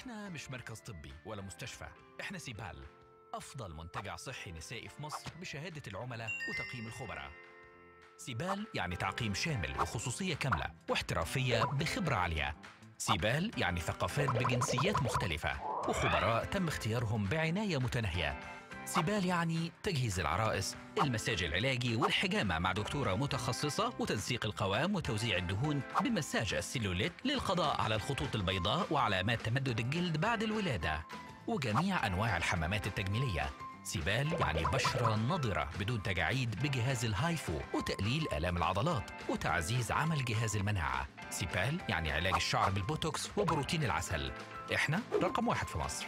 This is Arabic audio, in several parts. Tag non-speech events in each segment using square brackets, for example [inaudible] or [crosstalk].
إحنا مش مركز طبي ولا مستشفى، إحنا سيبال، أفضل منتجع صحي نسائي في مصر بشهادة العملاء وتقييم الخبراء. سيبال يعني تعقيم شامل وخصوصية كاملة واحترافية بخبرة عالية. سيبال يعني ثقافات بجنسيات مختلفة وخبراء تم اختيارهم بعناية متناهية سيبال يعني تجهيز العرائس المساج العلاجي والحجامة مع دكتورة متخصصة وتنسيق القوام وتوزيع الدهون بمساج السيلوليت للقضاء على الخطوط البيضاء وعلامات تمدد الجلد بعد الولادة وجميع أنواع الحمامات التجميلية سيبال يعني بشرة نضرة بدون تجاعيد بجهاز الهايفو وتقليل آلام العضلات وتعزيز عمل جهاز المناعة سيبال يعني علاج الشعر بالبوتوكس وبروتين العسل احنا رقم واحد في مصر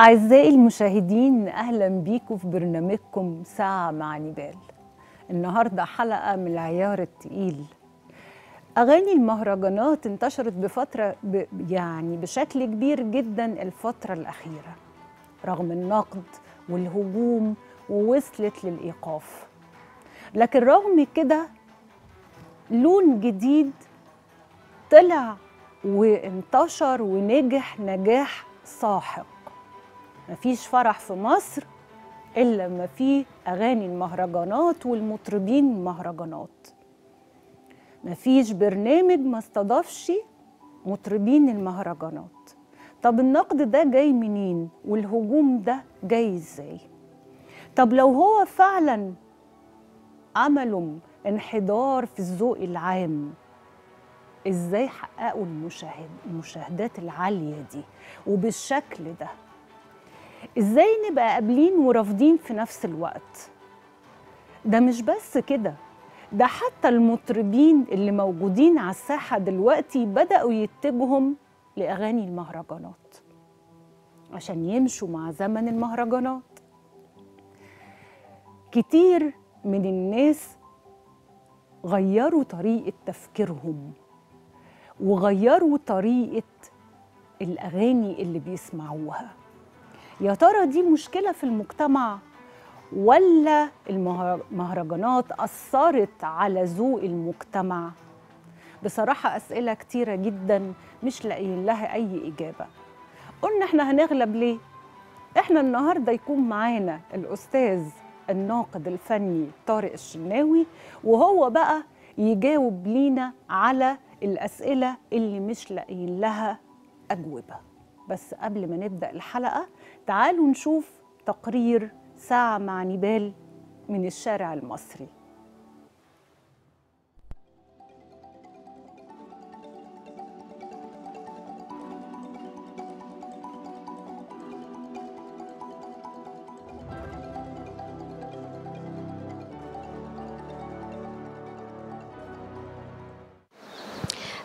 أعزائي المشاهدين أهلا بيكم في برنامجكم ساعة مع نبال النهاردة حلقة من العيار التقيل أغاني المهرجانات انتشرت بفترة ب... يعني بشكل كبير جدا الفترة الأخيرة رغم النقد والهجوم ووصلت للإيقاف لكن رغم كده لون جديد طلع وانتشر ونجح نجاح ساحق مفيش فرح في مصر إلا لما في أغاني المهرجانات والمطربين المهرجانات مفيش برنامج ما استضافش مطربين المهرجانات طب النقد ده جاي منين والهجوم ده جاي ازاي طب لو هو فعلا عمله انحدار في الذوق العام ازاي حققوا المشاهد المشاهدات العاليه دي وبالشكل ده ازاي نبقى قابلين ورافضين في نفس الوقت ده مش بس كده ده حتى المطربين اللي موجودين على الساحة دلوقتي بدأوا يتجهم لأغاني المهرجانات عشان يمشوا مع زمن المهرجانات كتير من الناس غيروا طريقة تفكيرهم وغيروا طريقة الأغاني اللي بيسمعوها يا ترى دي مشكله في المجتمع ولا المهرجانات اثرت على ذوق المجتمع بصراحه اسئله كتيره جدا مش لاقيين لها اي اجابه قلنا احنا هنغلب ليه احنا النهارده يكون معانا الاستاذ الناقد الفني طارق الشناوي وهو بقى يجاوب لينا على الاسئله اللي مش لاقيين لها اجوبه بس قبل ما نبدا الحلقه تعالوا نشوف تقرير ساعة مع نبال من الشارع المصري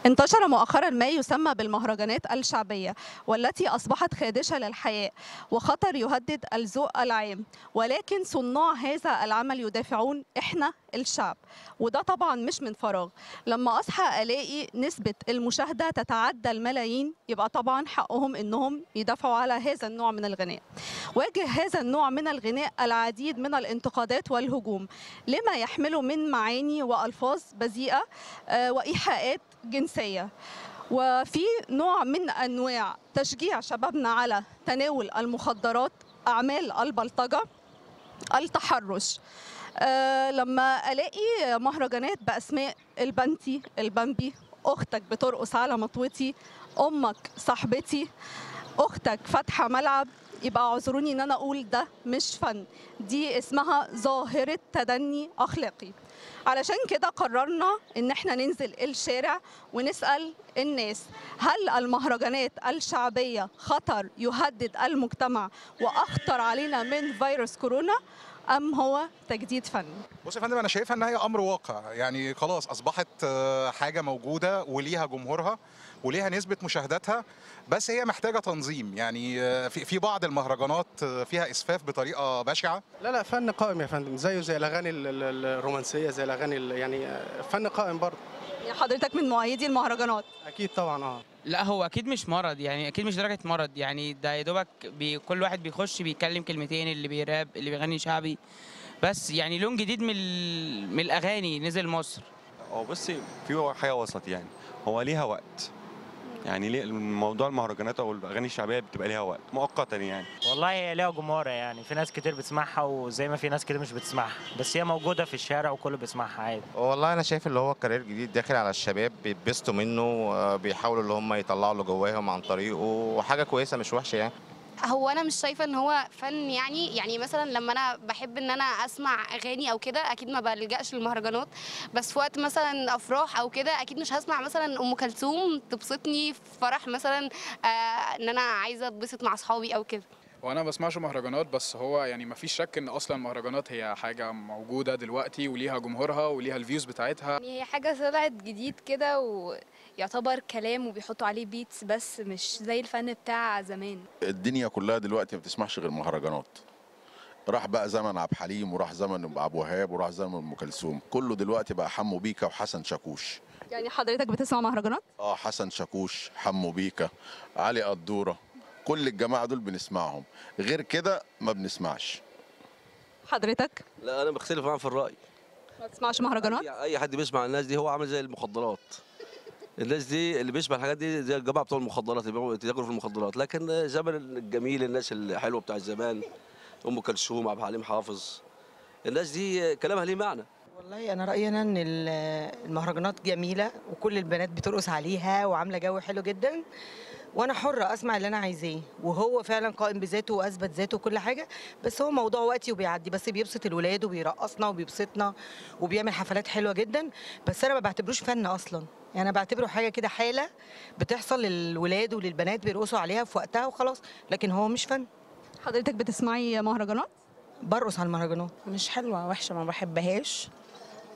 انتشر مؤخرا ما يسمى بالمهرجانات الشعبية والتي أصبحت خادشة للحياة وخطر يهدد الذوق العام ولكن صناع هذا العمل يدافعون إحنا الشعب وده طبعا مش من فراغ لما اصحى الاقي نسبه المشاهده تتعدى الملايين يبقى طبعا حقهم انهم يدافعوا على هذا النوع من الغناء واجه هذا النوع من الغناء العديد من الانتقادات والهجوم لما يحمله من معاني والفاظ بذيئه آه، وايحاءات جنسيه وفي نوع من انواع تشجيع شبابنا على تناول المخدرات اعمال البلطجه التحرش آه، لما الاقي مهرجانات باسماء البنتي البامبي اختك بترقص على مطوتي امك صاحبتي اختك فاتحه ملعب يبقى اعذروني ان انا اقول ده مش فن دي اسمها ظاهره تدني اخلاقي علشان كده قررنا ان احنا ننزل الشارع ونسال الناس هل المهرجانات الشعبيه خطر يهدد المجتمع واخطر علينا من فيروس كورونا ام هو تجديد فني بص يا فندم انا شايفها ان هي امر واقع يعني خلاص اصبحت آه، حاجه موجوده وليها جمهورها وليها نسبه مشاهداتها بس هي محتاجه تنظيم يعني آه، في بعض المهرجانات آه، فيها اسفاف بطريقه بشعه لا لا فن قائم يا فندم زيه زي الاغاني الرومانسيه زي الاغاني يعني فن قائم برضه حضرتك من مؤيدي المهرجانات اكيد طبعا اه لا هو اكيد مش مرض يعني اكيد مش درجه مرض يعني ده يا دوبك كل واحد بيخش بيتكلم كلمتين اللي بيراب اللي بيغني شعبي بس يعني لون جديد من من الاغاني نزل مصر هو بصي في حاجه وسط يعني هو ليها وقت يعني ليه الموضوع المهرجانات او الاغاني الشعبيه بتبقى ليها وقت مؤقتا يعني والله هي ليها جمهورة يعني في ناس كتير بتسمعها وزي ما في ناس كتير مش بتسمعها بس هي موجوده في الشارع وكله بيسمعها عادي والله انا شايف اللي هو الكارير الجديد داخل على الشباب بيتبسطوا منه آه، بيحاولوا اللي هم يطلعوا اللي جواهم عن طريقه وحاجه كويسه مش وحشه يعني هو انا مش شايفه ان هو فن يعني يعني مثلا لما انا بحب ان انا اسمع اغاني او كده اكيد ما بلجاش للمهرجانات بس في وقت مثلا افراح او كده اكيد مش هسمع مثلا ام كلثوم تبسطني في فرح مثلا آه ان انا عايزه اتبسط مع اصحابي او كده وانا ما بسمعش مهرجانات بس هو يعني ما فيش شك ان اصلا المهرجانات هي حاجه موجوده دلوقتي وليها جمهورها وليها الفيوز بتاعتها يعني هي حاجه طلعت جديد كده و يعتبر كلام وبيحطوا عليه بيتس بس مش زي الفن بتاع زمان الدنيا كلها دلوقتي ما بتسمعش غير مهرجانات راح بقى زمن عبد الحليم وراح زمن عبد وهاب وراح زمن ام كلثوم كله دلوقتي بقى حمو بيكا وحسن شاكوش يعني حضرتك بتسمع مهرجانات اه حسن شاكوش حمو بيكا علي قدوره كل الجماعه دول بنسمعهم غير كده ما بنسمعش حضرتك لا انا بختلف معاهم في الراي ما بتسمعش مهرجانات اي حد بيسمع الناس دي هو عامل زي المخدرات الناس دي اللي بيشبه الحاجات دي زي الجماعه بتوع المخدرات اللي بيتاجروا في المخدرات لكن زمن الجميل الناس الحلوه بتاع زمان ام كلثوم عبد الحليم حافظ الناس دي كلامها ليه معنى والله انا رايي ان المهرجانات جميله وكل البنات بترقص عليها وعامله جو حلو جدا وانا حره اسمع اللي انا عايزاه وهو فعلا قائم بذاته واثبت ذاته وكل حاجه بس هو موضوع وقتي وبيعدي بس بيبسط الولاد وبيرقصنا وبيبسطنا وبيعمل حفلات حلوه جدا بس انا ما بعتبروش فن اصلا يعني انا بعتبره حاجه كده حاله بتحصل للولاد وللبنات بيرقصوا عليها في وقتها وخلاص لكن هو مش فن حضرتك بتسمعي مهرجانات برقص على المهرجانات مش حلوه وحشه ما بحبهاش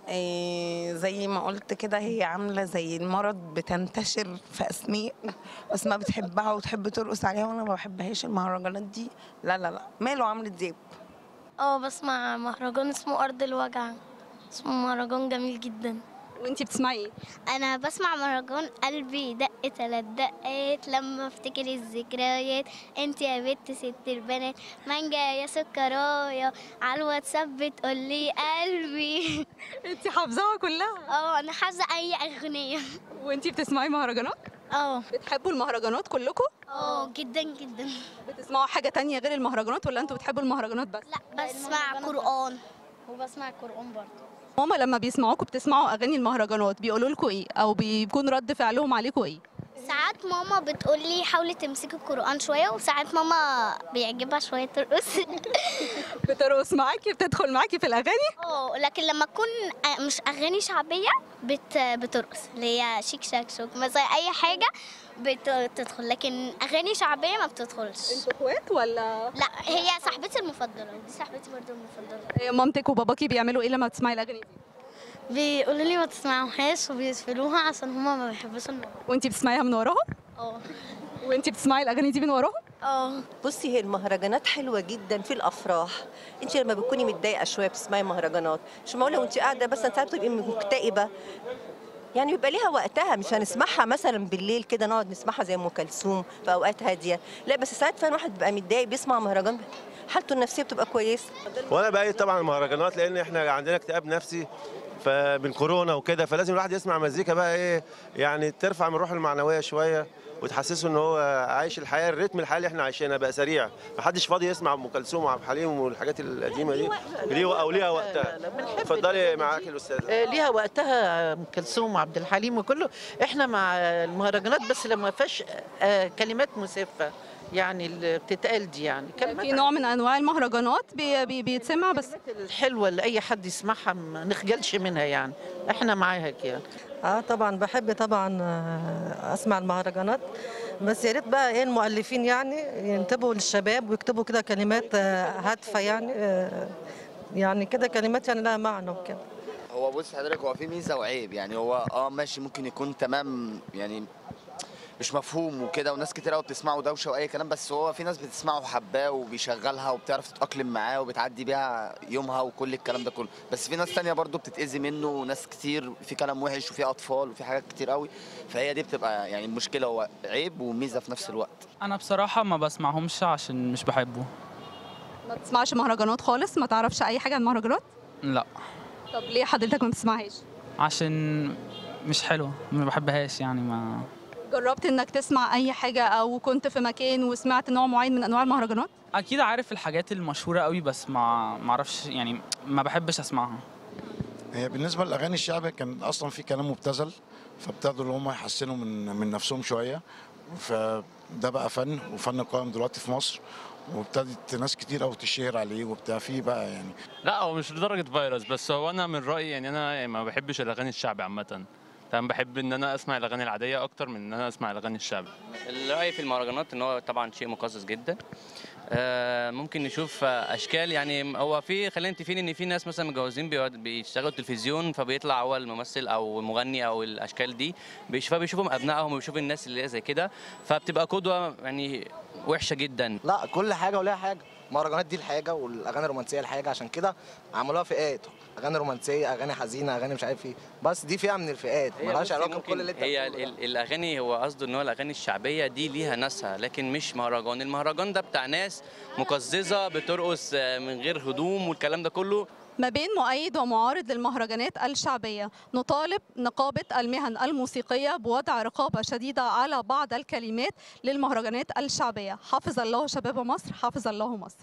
آه، زي ما قلت كده هي عامله زي المرض بتنتشر في اسماء اسماء بتحبها وتحب ترقص عليها وانا ما بحبهاش المهرجانات دي لا لا لا ماله عمرو دياب اه بسمع مهرجان اسمه ارض الوجع اسمه مهرجان جميل جدا وانت بتسمعي ايه؟ انا بسمع مهرجان قلبي دق ثلاث دقات لما افتكر الذكريات انت يا بنت ست البنات مانجا يا سكرايه على الواتساب بتقول لي قلبي [laughs] انت حافظاها كلها اه انا حافظه اي اغنيه وانت بتسمعي مهرجانات اه بتحبوا المهرجانات كلكم اه جدا جدا بتسمعوا حاجه تانية غير المهرجانات ولا انتوا بتحبوا المهرجانات بس لا بسمع قران وبسمع قران برضه ماما لما بيسمعوكوا بتسمعوا اغاني المهرجانات بيقولوا لكم ايه او بيكون رد فعلهم عليكم ايه ساعات ماما بتقول لي حاولي تمسكي القرآن شوية وساعات ماما بيعجبها شوية ترقص [laughs] بترقص معاكي بتدخل معاكي في الأغاني؟ اه لكن لما تكون آه، مش أغاني شعبية بت بترقص اللي هي شيك شاك شوك مثلا أي حاجة بتدخل لكن أغاني شعبية ما بتدخلش انتوا اخوات ولا؟ لا هي صاحبتي المفضلة دي صاحبتي برضه المفضلة آه، مامتك وباباكي بيعملوا إيه لما تسمعي الأغاني دي؟ بيقولوا لي ما تسمعوهاش وبيسفلوها عشان هما ما بيحبوش النور وانت بتسمعيها من وراهم؟ اه وانت بتسمعي الاغاني دي من وراهم؟ اه بصي هي المهرجانات حلوه جدا في الافراح انت لما بتكوني متضايقه شويه بتسمعي مهرجانات مش معقوله وانت قاعده بس ساعات بتبقي مكتئبه يعني بيبقى ليها وقتها مش هنسمعها مثلا بالليل كده نقعد نسمعها زي ام كلثوم في اوقات هاديه لا بس ساعات فعلا واحد بيبقى متضايق بيسمع مهرجان حالته النفسيه بتبقى كويسه وانا بقيت طبعا المهرجانات لان احنا عندنا اكتئاب نفسي فمن كورونا وكده فلازم الواحد يسمع مزيكا بقى ايه يعني ترفع من روحه المعنويه شويه وتحسسه ان هو عايش الحياه الريتم الحالي اللي احنا عايشينها بقى سريع حدش فاضي يسمع ام كلثوم وعبد الحليم والحاجات القديمه دي ليه او ليها وقتها اتفضلي معاك الاستاذه آه، ليها وقتها ام كلثوم وعبد الحليم وكله احنا مع المهرجانات بس لما فيهاش آه، كلمات مسفه يعني اللي بتتقال دي يعني في نوع من انواع المهرجانات بي بي بيتسمع بس الحلوه اللي اي حد يسمعها ما نخجلش منها يعني احنا معاها يعني اه طبعا بحب طبعا آه، اسمع المهرجانات بس يا ريت بقى ايه المؤلفين يعني ينتبهوا للشباب ويكتبوا كده كلمات آه، هادفه يعني آه، يعني كده كلمات يعني لها معنى وكده هو بص حضرتك هو في ميزه وعيب يعني هو اه ماشي ممكن يكون تمام يعني مش مفهوم وكده وناس كتير قوي بتسمعه دوشه واي كلام بس هو في ناس بتسمعه وحباه وبيشغلها وبتعرف تتاقلم معاه وبتعدي بيها يومها وكل الكلام ده كله بس في ناس تانية برضو بتتاذي منه وناس كتير في كلام وحش وفي اطفال وفي حاجات كتير قوي فهي دي بتبقى يعني المشكله هو عيب وميزه في نفس الوقت انا بصراحه ما بسمعهمش عشان مش بحبه ما بتسمعش مهرجانات خالص ما تعرفش اي حاجه عن المهرجانات لا طب ليه حضرتك ما بتسمعهاش عشان مش حلوه ما بحبهاش يعني ما جربت انك تسمع اي حاجه او كنت في مكان وسمعت نوع معين من انواع المهرجانات اكيد عارف الحاجات المشهوره قوي بس ما ما اعرفش يعني ما بحبش اسمعها هي بالنسبه للاغاني الشعبيه كان اصلا في كلام مبتذل فابتدوا اللي هم يحسنوا من من نفسهم شويه فده بقى فن وفن قائم دلوقتي في مصر وابتدت ناس كتير قوي تشهر عليه وبتاع فيه بقى يعني لا هو مش لدرجه فيروس بس هو انا من رايي يعني انا ما بحبش الاغاني الشعبيه عامه فانا بحب ان انا اسمع الاغاني العاديه اكتر من ان انا اسمع الاغاني الشعبي الراي في المهرجانات ان هو طبعا شيء مقزز جدا آه، ممكن نشوف اشكال يعني هو في خلينا متفقين ان في ناس مثلا متجوزين بيشتغلوا تلفزيون فبيطلع هو الممثل او المغني او الاشكال دي فبيشوفهم ابنائهم وبيشوف الناس اللي هي زي كده فبتبقى قدوه يعني وحشه جدا لا كل حاجه ولها حاجه المهرجانات دي الحاجه والاغاني الرومانسيه الحاجه عشان كده عملوها فئات اغاني رومانسيه اغاني حزينه اغاني مش عارف ايه بس دي فئه من الفئات ملهاش علاقه بكل اللي انت هي الاغاني هو قصده ان هو الاغاني الشعبيه دي ليها ناسها لكن مش مهرجان المهرجان ده بتاع ناس مقززه بترقص من غير هدوم والكلام ده كله ما بين مؤيد ومعارض للمهرجانات الشعبية نطالب نقابة المهن الموسيقية بوضع رقابة شديدة على بعض الكلمات للمهرجانات الشعبية حافظ الله شباب مصر حافظ الله مصر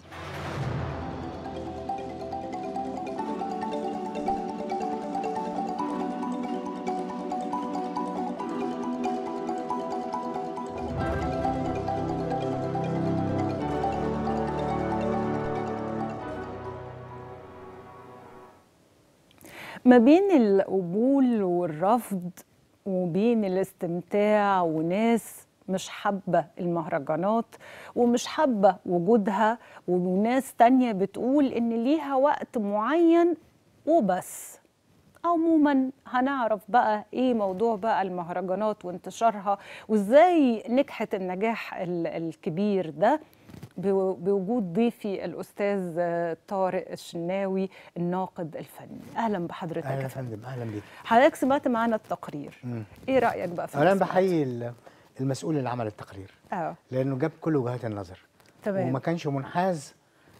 ما بين القبول والرفض وبين الاستمتاع وناس مش حابة المهرجانات ومش حابة وجودها وناس تانية بتقول إن ليها وقت معين وبس عموما هنعرف بقى ايه موضوع بقى المهرجانات وانتشارها وازاي نجحت النجاح الكبير ده بوجود ضيفي الاستاذ آه، طارق الشناوي الناقد الفني اهلا بحضرتك اهلا يا فندم اهلا بيك حضرتك سمعت معانا التقرير مم. ايه رايك بقى في انا بحيي المسؤول اللي عمل التقرير اه لانه جاب كل وجهات النظر تمام وما كانش منحاز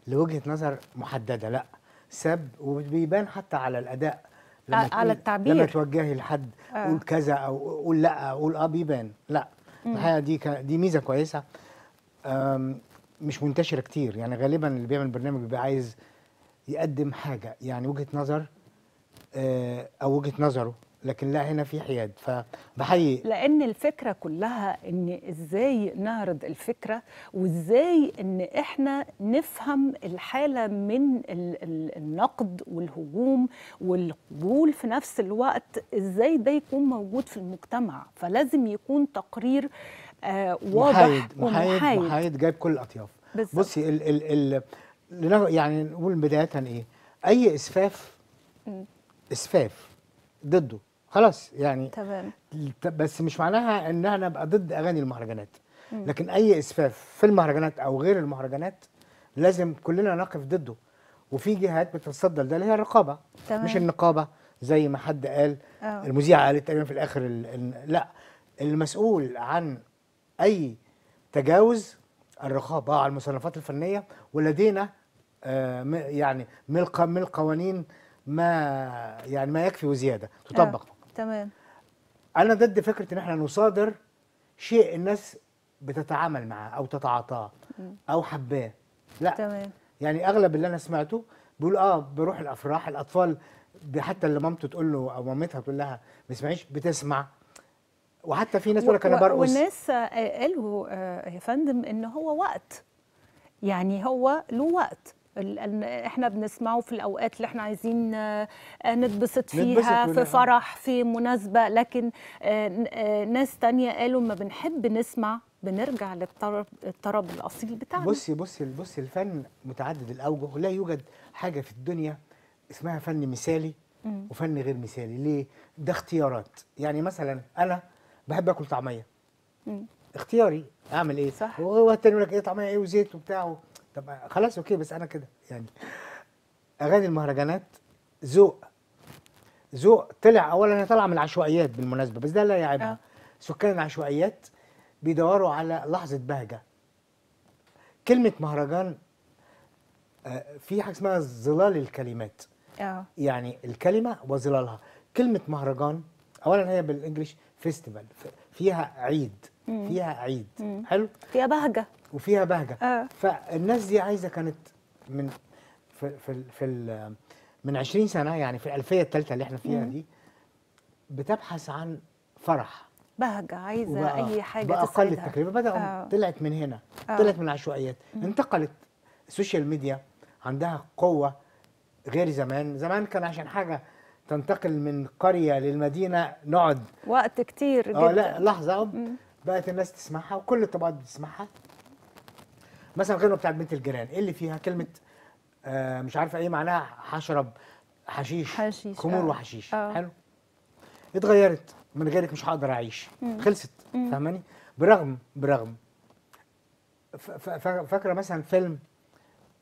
لوجهه نظر محدده لا سب وبيبان حتى على الاداء آه، لما على التعبير لما توجهي لحد آه. قول كذا او قول لا قول اه بيبان لا الحقيقه دي دي ميزه كويسه مش منتشره كتير يعني غالبا اللي بيعمل برنامج بيبقى عايز يقدم حاجه يعني وجهه نظر آه، او وجهه نظره لكن لا هنا في حياد فبحيي لان الفكره كلها ان ازاي نعرض الفكره وازاي ان احنا نفهم الحاله من النقد والهجوم والقبول في نفس الوقت ازاي ده يكون موجود في المجتمع فلازم يكون تقرير آه، واضح محايد محايد, ومحايد. محايد جايب كل الاطياف بالزبط. بصي ال ال ال يعني نقول بدايه ايه اي اسفاف م. اسفاف ضده خلاص يعني تمام بس مش معناها ان انا ابقى ضد اغاني المهرجانات م. لكن اي اسفاف في المهرجانات او غير المهرجانات لازم كلنا نقف ضده وفي جهات بتتصدى لده اللي هي الرقابه تمام. مش النقابه زي ما حد قال أوه. المذيعه قالت تقريبا في الاخر ال لا المسؤول عن اي تجاوز الرقابه على المصنفات الفنيه ولدينا آه، يعني من من القوانين ما يعني ما يكفي وزياده تطبق آه. تمام انا ضد فكره ان احنا نصادر شيء الناس بتتعامل معاه او تتعاطاه او حباه لا تمام يعني اغلب اللي انا سمعته بيقول اه بروح الافراح الاطفال حتى اللي مامته تقول له او مامتها تقول لها ما تسمعيش بتسمع وحتى في ناس تقول لك انا برقص والناس آه، قالوا آه، يا فندم ان هو وقت يعني هو له وقت احنا بنسمعه في الاوقات اللي احنا عايزين آه، نتبسط فيها في فرح في مناسبه لكن ناس تانية قالوا ما بنحب نسمع بنرجع للطرب الطرب الاصيل بتاعنا بصي بصي بصي الفن متعدد الاوجه ولا يوجد حاجه في الدنيا اسمها فن مثالي وفن غير مثالي ليه ده اختيارات يعني مثلا انا بحب اكل طعميه اختياري اعمل ايه صح وهو التاني يقول لك ايه طعميه ايه وزيت وبتاع طب خلاص اوكي بس انا كده يعني اغاني المهرجانات ذوق ذوق طلع اولا هي طالعه من العشوائيات بالمناسبه بس ده لا يعيبها أه. سكان العشوائيات بيدوروا على لحظه بهجه كلمه مهرجان آه، في حاجه اسمها ظلال الكلمات أه. يعني الكلمه وظلالها كلمه مهرجان اولا هي بالانجلش فيستيفال فيها عيد فيها عيد حلو فيها بهجه وفيها بهجه آه. فالناس دي عايزه كانت من في في, في من 20 سنه يعني في الالفيه الثالثه اللي احنا فيها مم. دي بتبحث عن فرح بهجه عايزه وبقى اي حاجه باقل التكلفه بدأ آه. طلعت من هنا آه. طلعت من العشوائيات مم. انتقلت السوشيال ميديا عندها قوه غير زمان زمان كان عشان حاجه تنتقل من قريه للمدينه نقعد وقت كتير جدا اه لا لحظه بقت الناس تسمعها وكل الطبقات بتسمعها مثلا غنوه بتاعت بنت الجيران ايه اللي فيها كلمه آه مش عارفه ايه معناها هشرب حشيش حشيش خمور آه. وحشيش آه. حلو اتغيرت من غيرك مش هقدر اعيش مم. خلصت فاهماني برغم برغم فاكره مثلا فيلم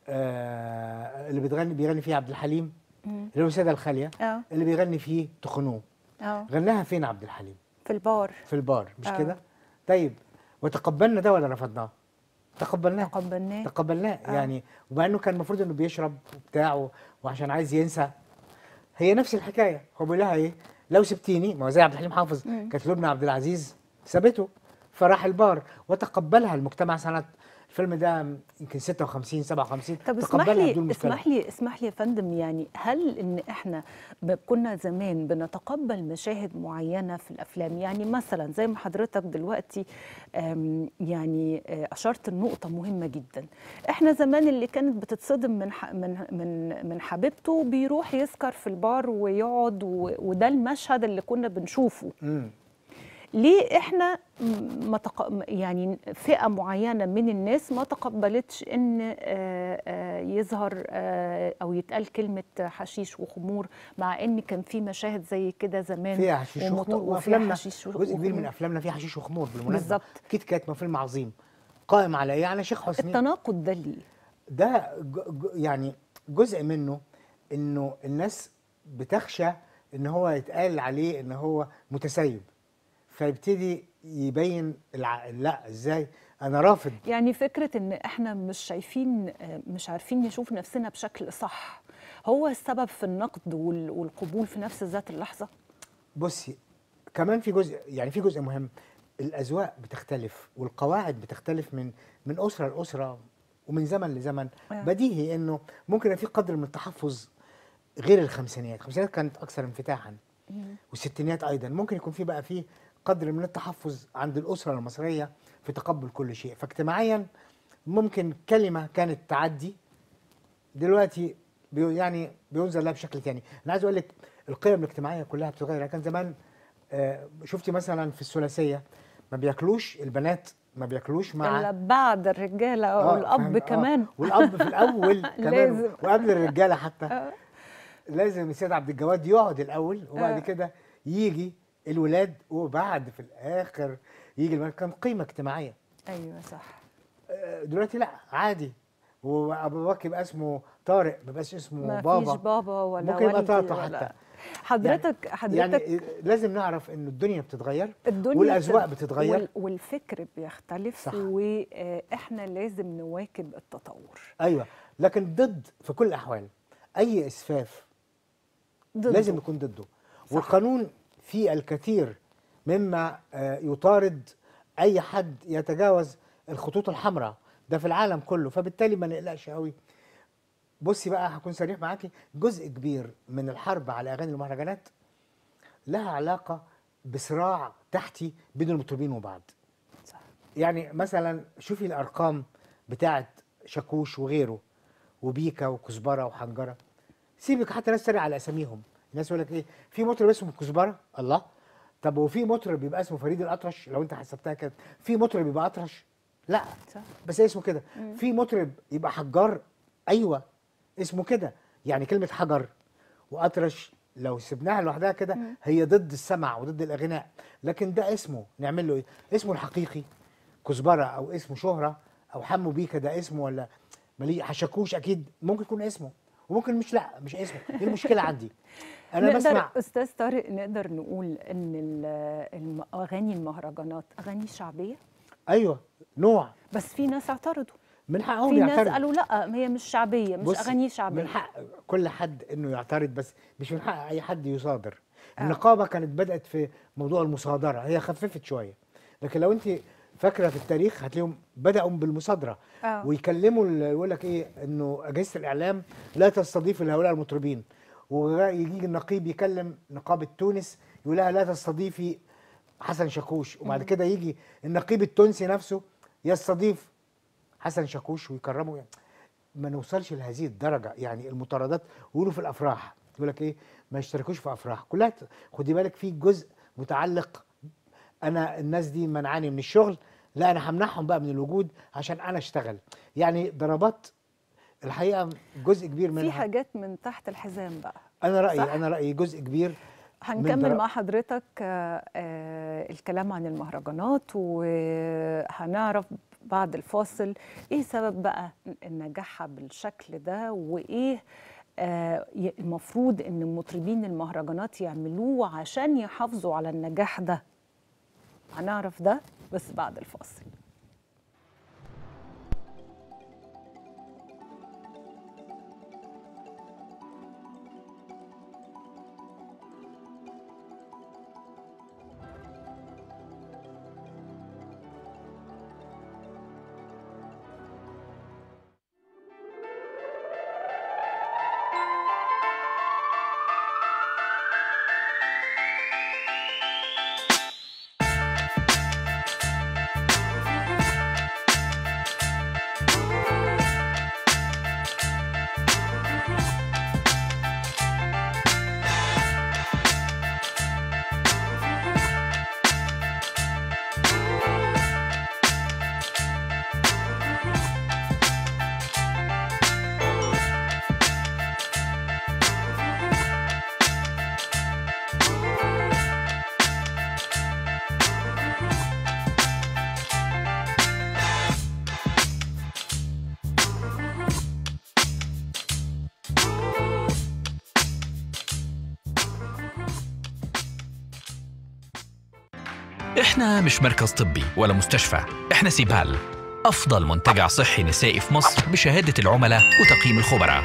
آه اللي بتغني بيغني فيه عبد الحليم الوساده الخاليه أوه. اللي بيغني فيه اه غناها فين عبد الحليم في البار في البار مش آه. كده طيب وتقبلنا ده ولا رفضناه تقبلناه تقبلناه تقبلناه آه. يعني ومع انه كان المفروض انه بيشرب وبتاع وعشان عايز ينسى هي نفس الحكايه هو بيقول لها ايه لو سبتيني ما هو زي عبد الحليم حافظ كانت لبنى عبد العزيز سابته فراح البار وتقبلها المجتمع سنه الفيلم ده يمكن 56 57 طب اسمح لي اسمح لي اسمح لي يا فندم يعني هل ان احنا كنا زمان بنتقبل مشاهد معينه في الافلام يعني مثلا زي ما حضرتك دلوقتي يعني آه، اشرت لنقطه مهمه جدا احنا زمان اللي كانت بتتصدم من من من من حبيبته بيروح يسكر في البار ويقعد وده المشهد اللي كنا بنشوفه ليه احنا ما تق... يعني فئه معينه من الناس ما تقبلتش ان آه، آه، يظهر آه، او يتقال كلمه حشيش وخمور مع ان كان في مشاهد زي كده زمان فيها حشيش ومط... وخمور وافلامنا جزء كبير من افلامنا فيها حشيش وخمور بالمناسبه بالظبط كيت كات ما فيلم عظيم قائم على ايه على شيخ حسني التناقض ده ليه ده ج... ج... يعني جزء منه انه الناس بتخشى ان هو يتقال عليه ان هو متسيب فيبتدي يبين الع... لا ازاي انا رافض يعني فكره ان احنا مش شايفين مش عارفين نشوف نفسنا بشكل صح هو السبب في النقد وال... والقبول في نفس ذات اللحظه بصي كمان في جزء يعني في جزء مهم الاذواق بتختلف والقواعد بتختلف من من اسره لاسره ومن زمن لزمن يعني. بديهي انه ممكن في قدر من التحفظ غير الخمسينيات الخمسينيات كانت اكثر انفتاحا والستينيات ايضا ممكن يكون في بقى فيه قدر من التحفظ عند الاسره المصريه في تقبل كل شيء فاجتماعيا ممكن كلمه كانت تعدي دلوقتي بي يعني بينزل لها بشكل ثاني انا عايز اقول لك القيم الاجتماعيه كلها بتتغير يعني كان زمان آه، شفتي مثلا في الثلاثيه ما بياكلوش البنات ما بياكلوش مع الا بعد الرجاله آه، والاب آه كمان والاب في الاول [laughs] كمان وقبل الرجاله حتى آه. لازم السيد عبد الجواد يقعد الاول وبعد كده يجي الولاد وبعد في الاخر يجي المرأة كان قيمه اجتماعيه ايوه صح آه، دلوقتي لا عادي وابو بكر يبقى اسمه طارق ما بقاش اسمه ما بابا فيش بابا ولا ممكن يبقى طاطا حتى حضرتك يعني حضرتك يعني لازم نعرف ان الدنيا بتتغير الدنيا والاذواق بتتغير والفكر بيختلف صح. واحنا آه، لازم نواكب التطور ايوه لكن ضد في كل الاحوال اي اسفاف ضده. لازم يكون ضده صح. والقانون في الكثير مما آه، يطارد اي حد يتجاوز الخطوط الحمراء ده في العالم كله فبالتالي ما نقلقش قوي بصي بقى هكون صريح معاكي جزء كبير من الحرب على اغاني المهرجانات لها علاقه بصراع تحتي بين المطربين وبعض يعني مثلا شوفي الارقام بتاعه شاكوش وغيره وبيكا وكزبره وحنجره سيبك حتى ناس على اساميهم الناس يقول لك ايه في مطرب اسمه الكزبره الله طب وفي مطرب بيبقى اسمه فريد الاطرش لو انت حسبتها كده في مطرب يبقى اطرش لا صح. بس اسمه كده في مطرب يبقى حجار ايوه اسمه كده يعني كلمه حجر واطرش لو سبناها لوحدها كده هي ضد السمع وضد الاغناء لكن ده اسمه نعمل له ايه اسمه الحقيقي كزبره او اسمه شهره او حمو بيكا ده اسمه ولا مليء حشاكوش اكيد ممكن يكون اسمه وممكن مش لا مش اسمه ايه المشكله عندي انا بسمع استاذ طارق نقدر نقول ان اغاني المهرجانات اغاني شعبيه ايوه نوع بس في ناس اعترضوا من حقهم يعترضوا في ناس قالوا لا هي مش شعبيه مش اغاني شعبيه من حق كل حد انه يعترض بس مش من حق اي حد يصادر آه. النقابه كانت بدات في موضوع المصادره هي خففت شويه لكن لو انت فاكره في التاريخ هتلاقيهم بداوا بالمصادره آه. ويكلموا يقول لك ايه انه اجهزه الاعلام لا تستضيف هؤلاء المطربين ويجي النقيب يكلم نقابه تونس يقول لها لا تستضيفي حسن شاكوش وبعد كده يجي النقيب التونسي نفسه يستضيف حسن شاكوش ويكرمه يعني ما نوصلش لهذه الدرجه يعني المطاردات يقولوا في الافراح يقول لك ايه ما يشتركوش في افراح كلها خدي بالك في جزء متعلق انا الناس دي منعاني من الشغل لا انا همنعهم بقى من الوجود عشان انا اشتغل يعني ضربات الحقيقه جزء كبير منها في حاجات من تحت الحزام بقى انا رايي انا رايي جزء كبير هنكمل مع حضرتك آه، آه، الكلام عن المهرجانات وهنعرف بعد الفاصل ايه سبب بقى نجاحها بالشكل ده وايه آه، المفروض ان مطربين المهرجانات يعملوه عشان يحافظوا على النجاح ده هنعرف ده بس بعد الفاصل احنا مش مركز طبي ولا مستشفى احنا سيبال افضل منتجع صحي نسائي في مصر بشهاده العملاء وتقييم الخبراء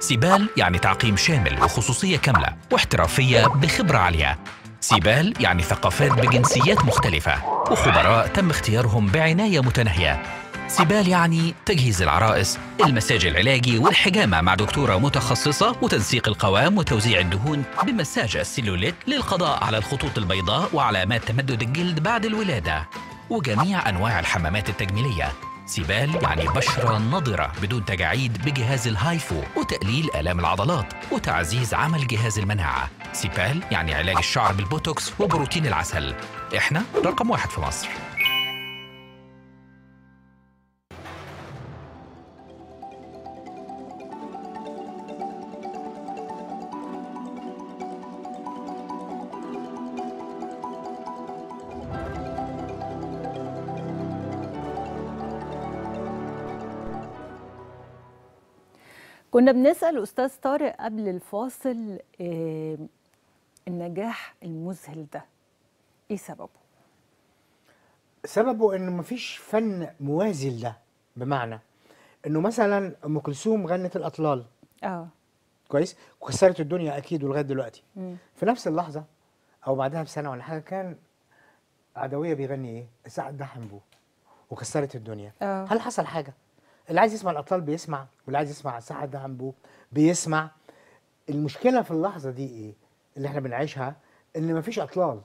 سيبال يعني تعقيم شامل وخصوصيه كامله واحترافيه بخبره عاليه سيبال يعني ثقافات بجنسيات مختلفه وخبراء تم اختيارهم بعنايه متناهيه سبال يعني تجهيز العرائس المساج العلاجي والحجامة مع دكتورة متخصصة وتنسيق القوام وتوزيع الدهون بمساج السلوليت للقضاء على الخطوط البيضاء وعلامات تمدد الجلد بعد الولادة وجميع أنواع الحمامات التجميلية سبال يعني بشرة نضرة بدون تجاعيد بجهاز الهايفو وتقليل آلام العضلات وتعزيز عمل جهاز المناعة سبال يعني علاج الشعر بالبوتوكس وبروتين العسل احنا رقم واحد في مصر كنا بنسأل أستاذ طارق قبل الفاصل إيه النجاح المذهل ده إيه سببه؟ سببه إنه مفيش فن موازي لده بمعنى إنه مثلا أم كلثوم غنت الأطلال آه كويس وكسرت الدنيا أكيد ولغاية دلوقتي مم. في نفس اللحظة أو بعدها بسنة ولا حاجة كان عدوية بيغني إيه؟ سعد ده حنبو وكسرت الدنيا آه. هل حصل حاجة؟ اللي عايز يسمع الاطفال بيسمع واللي عايز يسمع سعد عنبو بيسمع المشكله في اللحظه دي ايه اللي احنا بنعيشها ان مفيش اطلال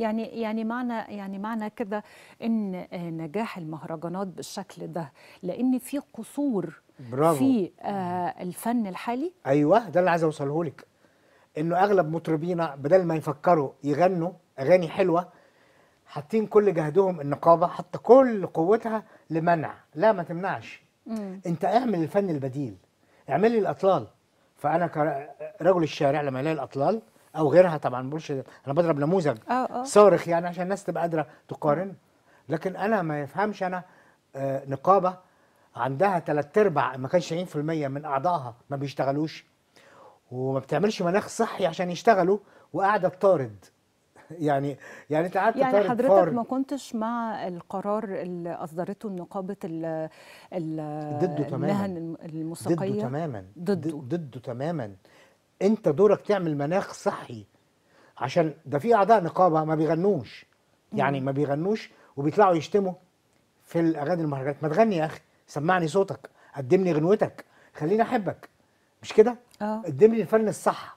يعني يعني معنى يعني معنى كده ان آه، نجاح المهرجانات بالشكل ده لان في قصور برافو. في آه الفن الحالي ايوه ده اللي عايز اوصله لك انه اغلب مطربينا بدل ما يفكروا يغنوا اغاني حلوه حاطين كل جهدهم النقابه حاطه كل قوتها لمنع لا ما تمنعش مم. انت اعمل الفن البديل اعمل لي الاطلال فانا كرجل الشارع لما الاقي الاطلال او غيرها طبعا بقولش انا بضرب نموذج آه، آه. صارخ يعني عشان الناس تبقى قادره تقارن لكن انا ما يفهمش انا آه، نقابه عندها ثلاث ارباع ما كانش 90% من اعضائها ما بيشتغلوش وما بتعملش مناخ صحي عشان يشتغلوا وقاعده تطارد يعني يعني انت قعدت يعني طيب حضرتك فار. ما كنتش مع القرار اللي اصدرته النقابه ال ال ضده تماما الموسيقيه ضده تماما ضده ضده تماما انت دورك تعمل مناخ صحي عشان ده في اعضاء نقابه ما بيغنوش يعني ما بيغنوش وبيطلعوا يشتموا في الاغاني المهرجانات ما تغني يا اخي سمعني صوتك قدم لي غنوتك خليني احبك مش كده آه. قدم لي الفن الصح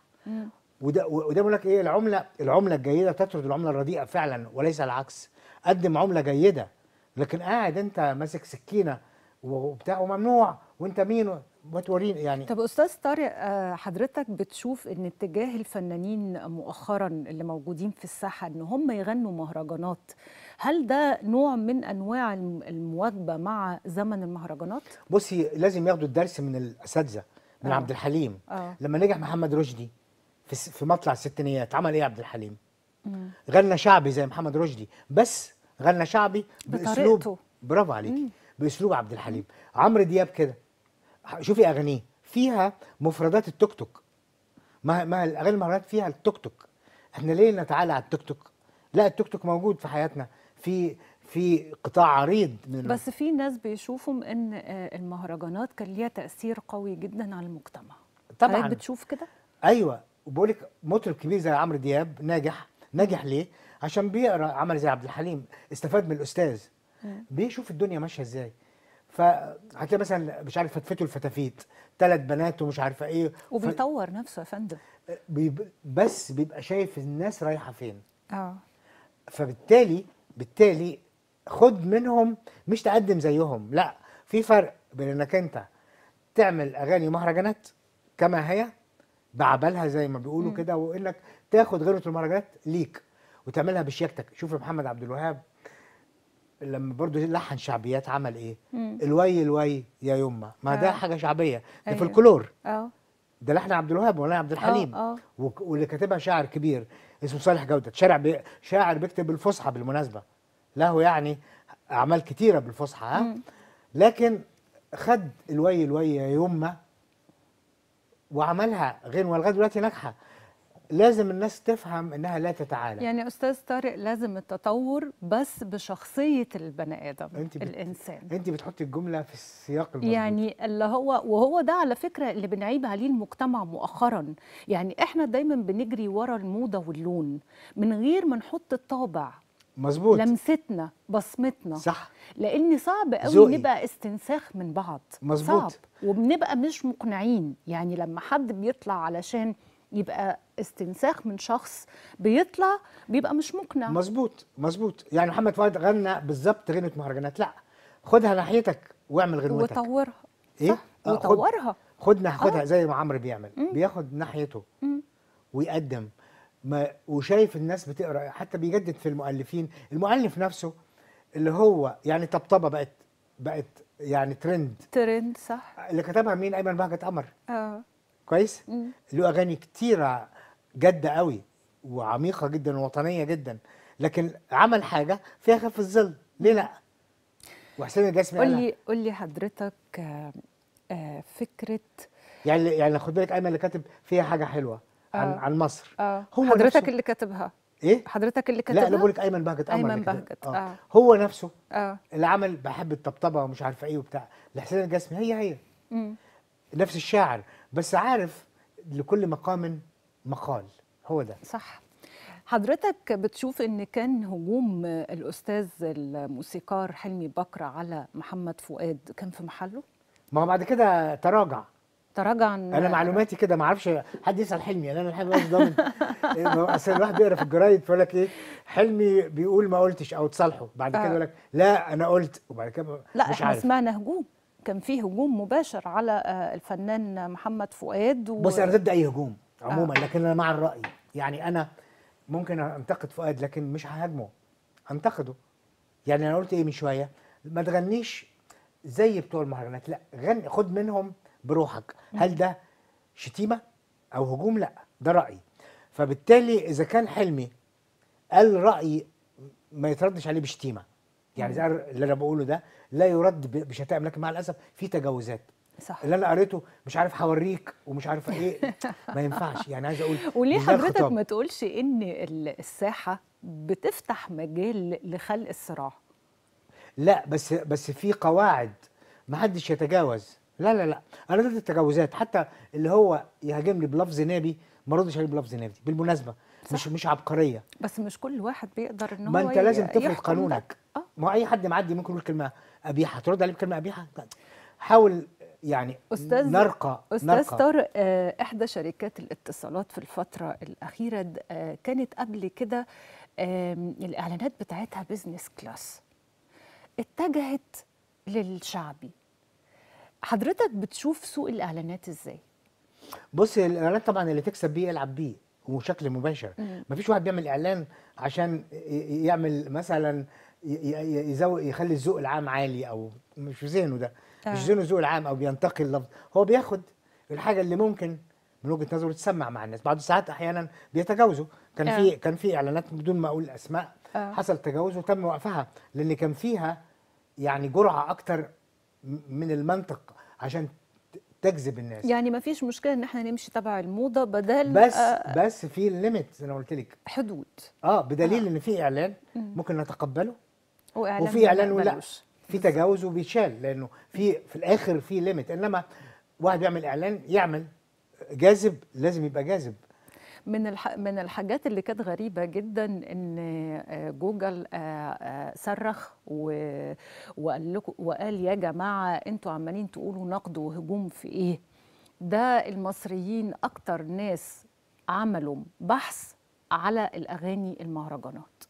وده وده بيقول لك ايه العمله العمله الجيده تطرد العمله الرديئه فعلا وليس العكس قدم عمله جيده لكن قاعد انت ماسك سكينه وبتاع وممنوع وانت مين وتوريني يعني طب استاذ طارق آه، حضرتك بتشوف ان اتجاه الفنانين مؤخرا اللي موجودين في الساحه ان هم يغنوا مهرجانات هل ده نوع من انواع المواجبه مع زمن المهرجانات بصي لازم ياخدوا الدرس من الاساتذه من آه. عبد الحليم آه. لما نجح محمد رشدي في, في مطلع الستينيات عمل ايه عبد الحليم؟ غنى شعبي زي محمد رشدي بس غنى شعبي باسلوب برافو عليك باسلوب عبد الحليم عمرو دياب كده شوفي اغانيه فيها مفردات التوك توك ما ما الاغاني المهرجانات فيها التوك توك احنا ليه نتعالى على التوك توك؟ لا التوك توك موجود في حياتنا في في قطاع عريض من بس في ناس بيشوفوا ان آه، المهرجانات كان ليها تاثير قوي جدا على المجتمع طيب طبعا بتشوف كده؟ ايوه وبقول لك مطرب كبير زي عمرو دياب ناجح ناجح ليه؟ عشان بيقرا عمل زي عبد الحليم استفاد من الاستاذ بيشوف الدنيا ماشيه ازاي فهتلاقي مثلا مش عارف فتفته الفتافيت ثلاث بنات ومش عارفه ايه وبيطور ف... نفسه يا فندم آه، بس بيبقى شايف الناس رايحه فين اه فبالتالي بالتالي خد منهم مش تقدم زيهم لا في فرق بين انك انت تعمل اغاني مهرجانات كما هي بعبلها زي ما بيقولوا كده ويقول لك تاخد غيره المهرجانات ليك وتعملها بشياكتك شوف محمد عبد الوهاب لما برضه لحن شعبيات عمل ايه مم. الوي الوي يا يمه ما آه. ده حاجه شعبيه ده أيوه. فلكلور اه ده لحن عبد الوهاب ولا عبد الحليم آه. آه. واللي كاتبها شاعر كبير اسمه صالح جوده شاعر بي... شاعر بيكتب بالفصحى بالمناسبه له يعني اعمال كتيره بالفصحى آه. لكن خد الوي الوي يا يمه وعملها غير ولغايه دلوقتي ناجحه لازم الناس تفهم انها لا تتعالج يعني استاذ طارق لازم التطور بس بشخصيه البني ادم انت بت... الانسان انت بتحطي الجمله في السياق المضبوط. يعني اللي هو وهو ده على فكره اللي بنعيب عليه المجتمع مؤخرا يعني احنا دايما بنجري ورا الموضه واللون من غير ما نحط الطابع مظبوط لمستنا بصمتنا صح لان صعب قوي زوقي. نبقى استنساخ من بعض مظبوط صعب وبنبقى مش مقنعين يعني لما حد بيطلع علشان يبقى استنساخ من شخص بيطلع بيبقى مش مقنع مظبوط مظبوط يعني محمد فؤاد غنى بالظبط غنوه مهرجانات لا خدها ناحيتك واعمل غنوتك وطورها ايه صح. آه، وطورها خد خدنا خدها آه. زي ما عمرو بيعمل مم. بياخد ناحيته مم. ويقدم ما وشايف الناس بتقرا حتى بيجدد في المؤلفين المؤلف نفسه اللي هو يعني طبطبه بقت بقت يعني ترند ترند صح اللي كتبها مين ايمن بهجت قمر اه كويس له اغاني كتيره جاده قوي وعميقه جدا ووطنيه جدا لكن عمل حاجه فيها خف الظل ليه لا وحسين الجسمي قول لي قول لي حضرتك آه، آه، فكره يعني يعني خد بالك ايمن اللي كاتب فيها حاجه حلوه عن, آه. عن مصر آه. هو حضرتك نفسه اللي كاتبها ايه حضرتك اللي كاتبها لا انا بقول لك ايمن بهجت ايمن بهجت آه. آه. هو نفسه آه. اللي عمل بحب الطبطبه ومش عارفه ايه وبتاع لحسين الجسمي هي هي مم. نفس الشاعر بس عارف لكل مقام مقال هو ده صح حضرتك بتشوف ان كان هجوم الاستاذ الموسيقار حلمي بكر على محمد فؤاد كان في محله ما هو بعد كده تراجع تراجع عن انا معلوماتي كده ما اعرفش حد يسال حلمي يعني انا الحلم مش ضامن [laughs] إيه، اصل الواحد بيقرا في الجرايد فيقول لك ايه حلمي بيقول ما قلتش او تصالحه بعد كده آه. يقول لك لا انا قلت وبعد كده لا مش احنا سمعنا هجوم كان في هجوم مباشر على آه، الفنان محمد فؤاد و... بص انا ضد اي هجوم عموما آه. لكن انا مع الراي يعني انا ممكن انتقد فؤاد لكن مش ههاجمه انتقده يعني انا قلت ايه من شويه ما تغنيش زي بتوع المهرجانات لا غني خد منهم بروحك هل ده شتيمه او هجوم لا ده رايي فبالتالي اذا كان حلمي قال راي ما يتردش عليه بشتيمه يعني زي اللي انا بقوله ده لا يرد بشتائم لكن مع الاسف في تجاوزات صح اللي انا قريته مش عارف هوريك ومش عارف ايه [laughs] ما ينفعش يعني عايز اقول وليه حضرتك ما تقولش ان الساحه بتفتح مجال لخلق الصراع لا بس بس في قواعد ما حدش يتجاوز لا لا لا انا ضد التجاوزات حتى اللي هو يهاجمني بلفظ نابي ما ردش عليه بلفظ نابي بالمناسبه صح. مش مش عبقريه بس مش كل واحد بيقدر ان هو ما انت لازم تفرض قانونك أه؟ ما اي حد معدي ممكن يقول كلمه قبيحه ترد عليه بكلمه قبيحه طيب. حاول يعني أستاذ نرقى أستاذ نرقى. طارق آه، إحدى شركات الاتصالات في الفترة الأخيرة آه، كانت قبل كده الإعلانات بتاعتها بيزنس كلاس اتجهت للشعبي حضرتك بتشوف سوق الاعلانات ازاي؟ بص الاعلانات طبعا اللي تكسب بيه يلعب بيه وبشكل مباشر ما فيش واحد بيعمل اعلان عشان يعمل مثلا يزوق يخلي الذوق العام عالي او مش في ذهنه ده آه. مش ذهنه الذوق العام او بينتقي اللفظ هو بياخد الحاجه اللي ممكن من وجهه نظره تسمع مع الناس بعض الساعات احيانا بيتجاوزوا كان أه. في كان في اعلانات بدون ما اقول اسماء أه. حصل تجاوز وتم وقفها لان كان فيها يعني جرعه اكتر من المنطق عشان تجذب الناس يعني ما فيش مشكله ان احنا نمشي تبع الموضه بدل بس آه بس في ليميت زي ما قلت لك حدود اه بدليل آه. ان في اعلان ممكن نتقبله وإعلان وفي اعلان ولا في تجاوز وبيتشال لانه في في الاخر في ليميت انما واحد بيعمل اعلان يعمل جاذب لازم يبقى جاذب من من الحاجات اللي كانت غريبه جدا ان آه، جوجل آه، آه، صرخ و... وقال لكم وقال يا جماعه انتوا عمالين تقولوا نقد وهجوم في ايه ده المصريين اكتر ناس عملوا بحث على الاغاني المهرجانات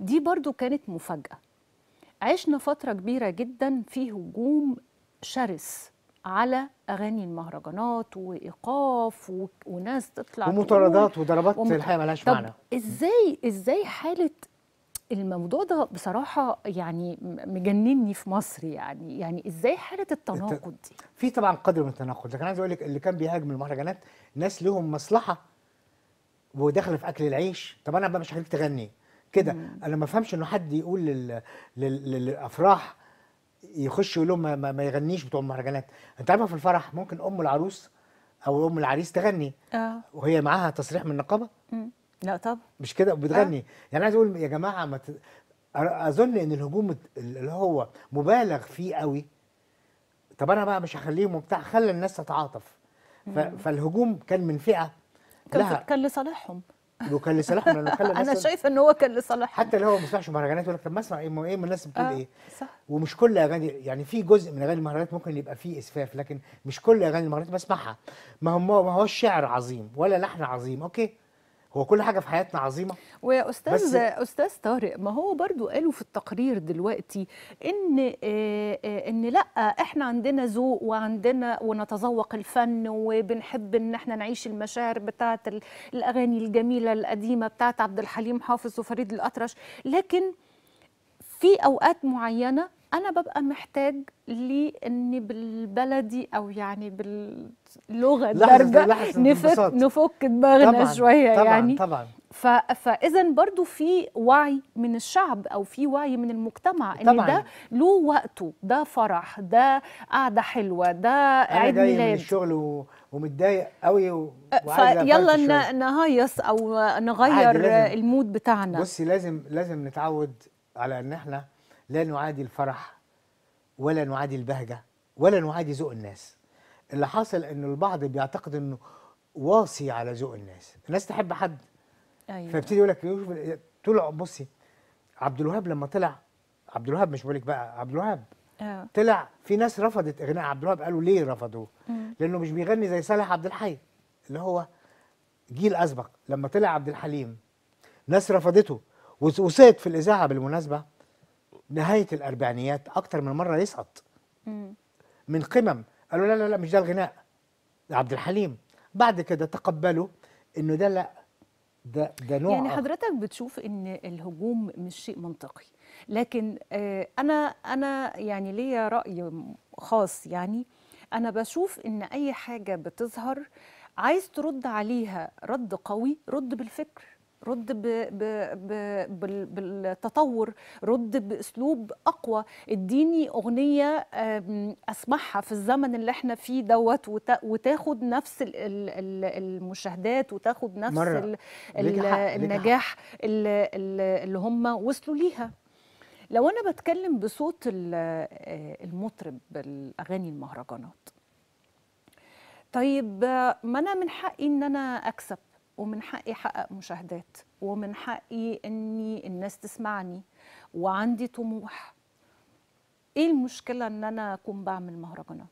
دي برضو كانت مفاجاه عشنا فتره كبيره جدا في هجوم شرس على اغاني المهرجانات وايقاف و... وناس تطلع ومطاردات وضربات ومت... الحقيقه مالهاش معنى ازاي ازاي حاله الموضوع ده بصراحه يعني مجنني في مصر يعني يعني ازاي حاله التناقض دي في طبعا قدر من التناقض لكن عايز اقول لك اللي كان بيهاجم المهرجانات ناس لهم مصلحه وداخله في اكل العيش طب انا بقى مش هخليك تغني كده انا ما فهمش انه حد يقول لل... لل... للافراح يخش يقول لهم ما, ما يغنيش بتوع المهرجانات انت عارفه في الفرح ممكن ام العروس او ام العريس تغني آه. وهي معاها تصريح من النقابه لا طبعا مش كده وبتغني آه. يعني عايز اقول يا جماعه ما ت... اظن ان الهجوم اللي هو مبالغ فيه قوي طب انا بقى مش هخليهم وبتاع خلى الناس تتعاطف ف... فالهجوم كان من فئه كان لها... كان لصالحهم لو كان لصالحهم انا بتكلم انا شايفه ان هو كان لصالحهم حتى لو هو ما بيسمعش مهرجانات يقول لك طب ما اسمع ايه ايه الناس بتقول آه ايه صح ومش كل اغاني يعني في جزء من اغاني المهرجانات ممكن يبقى فيه اسفاف لكن مش كل اغاني المهرجانات بسمعها ما هو ما هوش شعر عظيم ولا لحن عظيم اوكي هو كل حاجه في حياتنا عظيمه واستاذ بس... استاذ طارق ما هو برضو قالوا في التقرير دلوقتي ان آه، آه، ان لا احنا عندنا ذوق وعندنا ونتذوق الفن وبنحب ان احنا نعيش المشاعر بتاعه الاغاني الجميله القديمه بتاعه عبد الحليم حافظ وفريد الاطرش لكن في اوقات معينه انا ببقى محتاج لاني بالبلدي او يعني باللغه الدارجه نفك نفك دماغنا شويه طبعًا يعني طبعا فاذا برضو في وعي من الشعب او في وعي من المجتمع ان طبعًا. ده له وقته ده فرح ده قعده حلوه ده عيد ميلاد من الشغل و... ومتضايق قوي أه، فيلا نهيص او نغير المود بتاعنا بصي لازم لازم نتعود على ان احنا لا نعادي الفرح ولا نعادي البهجة ولا نعادي ذوق الناس اللي حصل ان البعض بيعتقد انه واصي على ذوق الناس الناس تحب حد أيوة. فيبتدي يقول لك يشوف طلع بصي عبد الوهاب لما طلع عبد الوهاب مش بقول لك بقى عبد الوهاب أوه. طلع في ناس رفضت اغناء عبد الوهاب قالوا ليه رفضوه لانه مش بيغني زي صالح عبد الحي اللي هو جيل اسبق لما طلع عبد الحليم ناس رفضته وسقط في الاذاعه بالمناسبه نهايه الاربعينيات اكتر من مره يسقط من قمم قالوا لا لا لا مش ده الغناء ده عبد الحليم بعد كده تقبلوا انه ده لا ده ده نوع يعني حضرتك بتشوف ان الهجوم مش شيء منطقي لكن آه، انا انا يعني ليا راي خاص يعني انا بشوف ان اي حاجه بتظهر عايز ترد عليها رد قوي رد بالفكر رد ب ب ب بالتطور رد باسلوب اقوى اديني اغنيه اسمعها في الزمن اللي احنا فيه دوت وتاخد نفس المشاهدات وتاخد نفس مرة. النجاح اللي هم وصلوا ليها لو انا بتكلم بصوت آه، المطرب بالاغاني المهرجانات طيب ما انا من حقي ان انا اكسب ومن حقي احقق مشاهدات ومن حقي اني الناس تسمعني وعندي طموح ايه المشكله ان انا اكون بعمل مهرجانات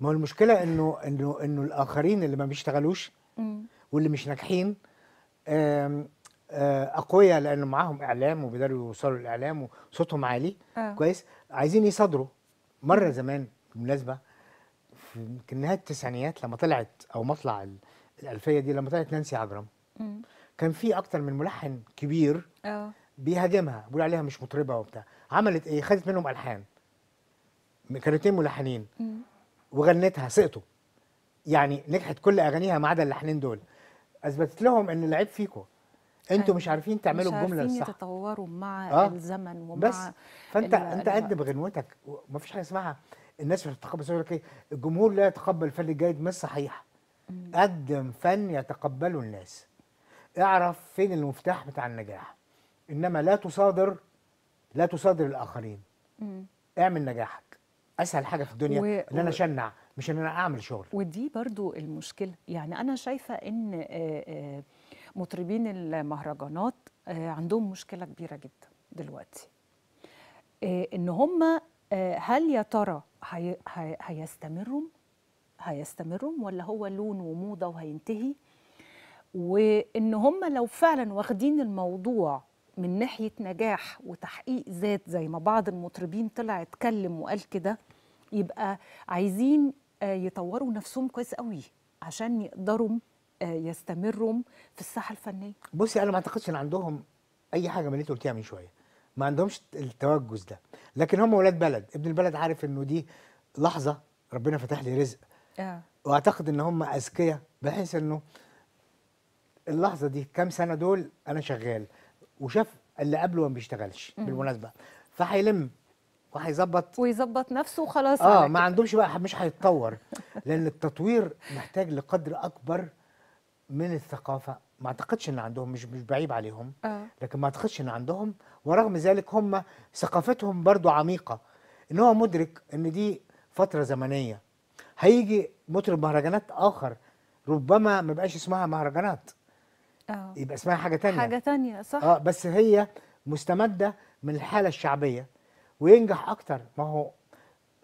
ما هو المشكله انه انه انه الاخرين اللي ما بيشتغلوش واللي مش ناجحين آه، اقوياء لان معاهم اعلام وبيقدروا يوصلوا الاعلام وصوتهم عالي آه. كويس عايزين يصادروا مره زمان بالمناسبه في نهايه التسعينيات لما طلعت او مطلع الالفيه دي لما طلعت نانسي عجرم كان في اكتر من ملحن كبير اه بيهاجمها بيقول عليها مش مطربه وبتاع عملت ايه خدت منهم الحان كانوا اتنين ملحنين وغنتها سقطوا يعني نجحت كل اغانيها ما عدا اللحنين دول اثبتت لهم ان العيب فيكم انتوا مش عارفين تعملوا الجمله الصح مش عارفين يتطوروا مع آه. الزمن ومع بس فانت انت قد بغنوتك ومفيش حاجه اسمها الناس بتتقبل يقول لك ايه الجمهور لا يتقبل الفن الجيد مش صحيح قدم فن يتقبله الناس اعرف فين المفتاح بتاع النجاح انما لا تصادر لا تصادر الاخرين مم. اعمل نجاحك اسهل حاجه في الدنيا و... ان انا اشنع مش ان انا اعمل شغل ودي برضو المشكله يعني انا شايفه ان آه، آه، مطربين المهرجانات آه، عندهم مشكله كبيره جدا دلوقتي ان هم هل يا ترى هيستمروا هيستمروا ولا هو لون وموضه وهينتهي وان هم لو فعلا واخدين الموضوع من ناحيه نجاح وتحقيق ذات زي ما بعض المطربين طلع اتكلم وقال كده يبقى عايزين آه، يطوروا نفسهم كويس قوي عشان يقدروا آه، يستمروا في الساحه الفنيه بصي انا ما اعتقدش ان عندهم اي حاجه من اللي انت قلتيها من شويه ما عندهمش التوجس ده لكن هم ولاد بلد ابن البلد عارف انه دي لحظه ربنا فتح لي رزق آه. واعتقد ان هم اذكياء بحيث انه اللحظه دي كام سنه دول انا شغال وشاف اللي قبله ما بيشتغلش بالمناسبه فهيلم وهيظبط ويظبط نفسه وخلاص اه ما عندهمش بقى مش هيتطور لان التطوير محتاج لقدر اكبر من الثقافه ما اعتقدش ان عندهم مش مش بعيب عليهم آه. لكن ما اعتقدش ان عندهم ورغم ذلك هم ثقافتهم برضو عميقه ان هو مدرك ان دي فتره زمنيه هيجي مطرب مهرجانات اخر ربما ما يبقاش اسمها مهرجانات اه يبقى اسمها حاجه تانية حاجه تانية صح اه بس هي مستمده من الحاله الشعبيه وينجح اكتر ما هو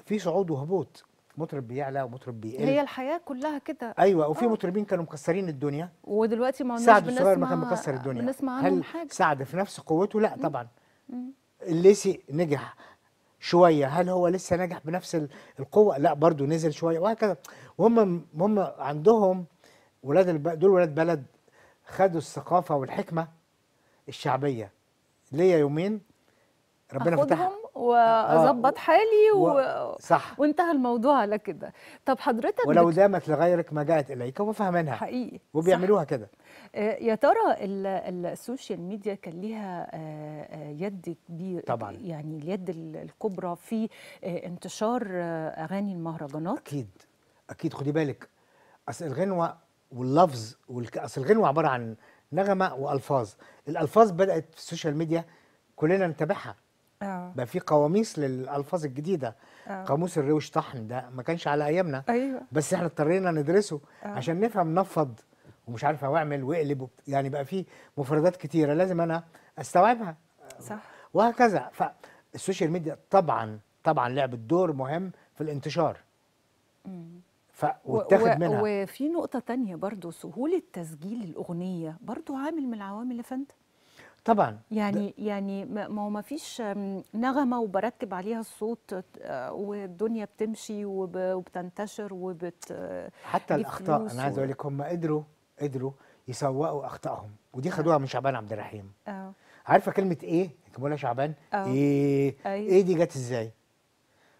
في صعود وهبوط مطرب بيعلى ومطرب بيقل هي الحياه كلها كده ايوه وفي آه. مطربين كانوا مكسرين الدنيا ودلوقتي ما قلناش سعد الصغير ما كان مكسر الدنيا بنسمع عنهم حاجه سعد في نفس قوته لا طبعا الليسي نجح شويه هل هو لسه ناجح بنفس القوه لا برضه نزل شويه وهكذا وهم هم عندهم ولاد الب... دول ولاد بلد خدوا الثقافه والحكمه الشعبيه ليا يومين ربنا فتحهم واظبط آه، آه، آه، حالي و... و... صح وانتهى الموضوع على كده طب حضرتك ولو دامت لغيرك ما جاءت اليك هو فاهمينها حقيقي وبيعملوها كده يا ترى السوشيال ميديا كان ليها يد كبير طبعا يعني اليد الكبرى في انتشار اغاني المهرجانات اكيد اكيد خدي بالك اصل الغنوه واللفظ والك... اصل الغنوه عباره عن نغمه والفاظ الالفاظ بدات في السوشيال ميديا كلنا نتابعها اه بقى في قواميس للالفاظ الجديده أوه. قاموس الروش طحن ده ما كانش على ايامنا ايوه بس احنا اضطرينا ندرسه أوه. عشان نفهم نفض ومش عارفه واعمل واقلب يعني بقى في مفردات كتيره لازم انا استوعبها صح وهكذا فالسوشيال ميديا طبعا طبعا لعبت دور مهم في الانتشار مم. ف... و منها وفي نقطه تانية برضو سهوله تسجيل الاغنيه برضو عامل من العوامل يا فندم طبعا يعني ده. يعني ما هو ما فيش نغمه وبرتب عليها الصوت آه، والدنيا بتمشي وبتنتشر وبت آه، حتى الاخطاء انا عايز اقول لك هم قدروا قدروا يسوقوا اخطائهم ودي خدوها آه. من شعبان عبد الرحيم اه عارفه كلمه ايه انت بقولها شعبان آه. ايه أيوه. ايه دي جت ازاي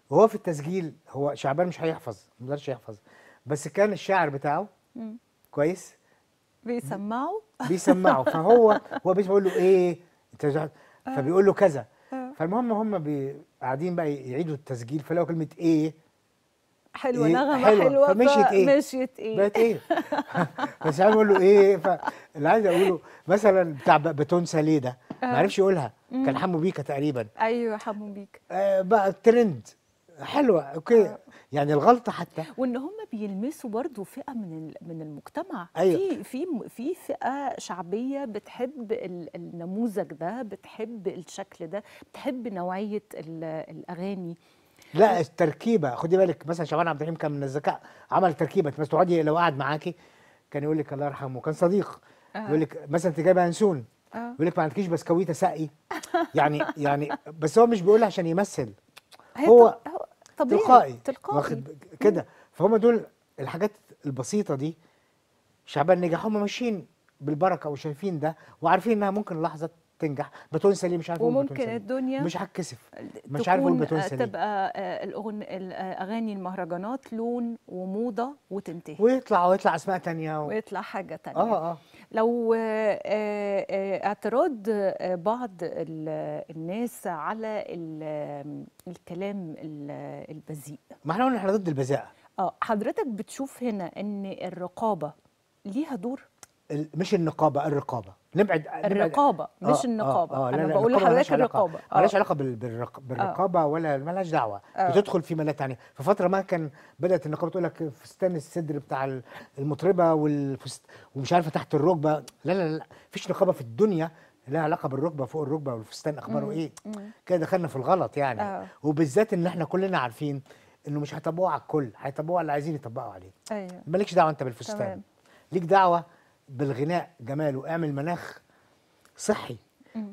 وهو في التسجيل هو شعبان مش هيحفظ ما يقدرش يحفظ بس كان الشاعر بتاعه م. كويس بيسمعه بيسمعه فهو [laughs] هو بيقول له ايه انت آه. فبيقول له كذا آه. فالمهم هم قاعدين بقى يعيدوا التسجيل فلقوا كلمه ايه حلوه إيه؟ نغمه حلوه, حلوة فمشيت ايه مشيت ايه بقت ايه [laughs] بس عارف اقول له ايه فاللي عايز اقوله مثلا بتاع بتونسه ليه ده ما آه. عرفش يقولها كان حمو بيكا تقريبا ايوه حمو بيكا آه بقى ترند حلوه اوكي آه. يعني الغلطه حتى وان هم بيلمسوا برضو فئه من من المجتمع أيوة. في في في فئه شعبيه بتحب النموذج ده بتحب الشكل ده بتحب نوعيه الاغاني لا التركيبه خدي بالك مثلا شعبان عبد الرحيم كان من الذكاء عمل تركيبه بس تقعدي لو قعد معاكي كان يقول لك الله يرحمه كان صديق آه. يقول لك مثلا انت جايبه هنسون آه. يقول لك ما عندكيش بسكويته سقي يعني يعني بس هو مش بيقولها عشان يمثل هو طبيعي تلقائي تلقائي واخد كده فهم دول الحاجات البسيطه دي شعبان نجح هم ماشيين بالبركه وشايفين ده وعارفين انها ممكن لحظه تنجح بتونسه ليه مش عارف وممكن الدنيا مش هتكسف مش عارف بتونسه آه، ليه تبقى آه، الاغن الاغاني المهرجانات لون وموضه وتنتهي ويطلع ويطلع اسماء تانية و... ويطلع حاجه تانية اه اه لو آه، آه، اعتراض آه، بعض الناس على الكلام البذيء ما احنا قلنا احنا ضد البذاءه اه حضرتك بتشوف هنا ان الرقابه ليها دور مش النقابه الرقابه نبعد الرقابه نبعد آه، مش آه، النقابه آه آه انا بقول لحضرتك الرقابه مالهاش آه. علاقه بالرقابه ولا مالهاش دعوه بتدخل في ملاك يعني في فتره ما كان بدات النقابه تقول لك فستان الصدر بتاع المطربه والفست ومش عارفه تحت الركبه لا لا لا فيش نقابه في الدنيا لها علاقه بالركبه فوق الركبه والفستان اخباره ايه كده دخلنا في الغلط يعني آه وبالذات ان احنا كلنا عارفين انه مش هيطبقوه على الكل هيطبقوه على اللي عايزين يطبقوا عليه ايوه مالكش دعوه انت بالفستان تمام. ليك دعوه بالغناء جماله اعمل مناخ صحي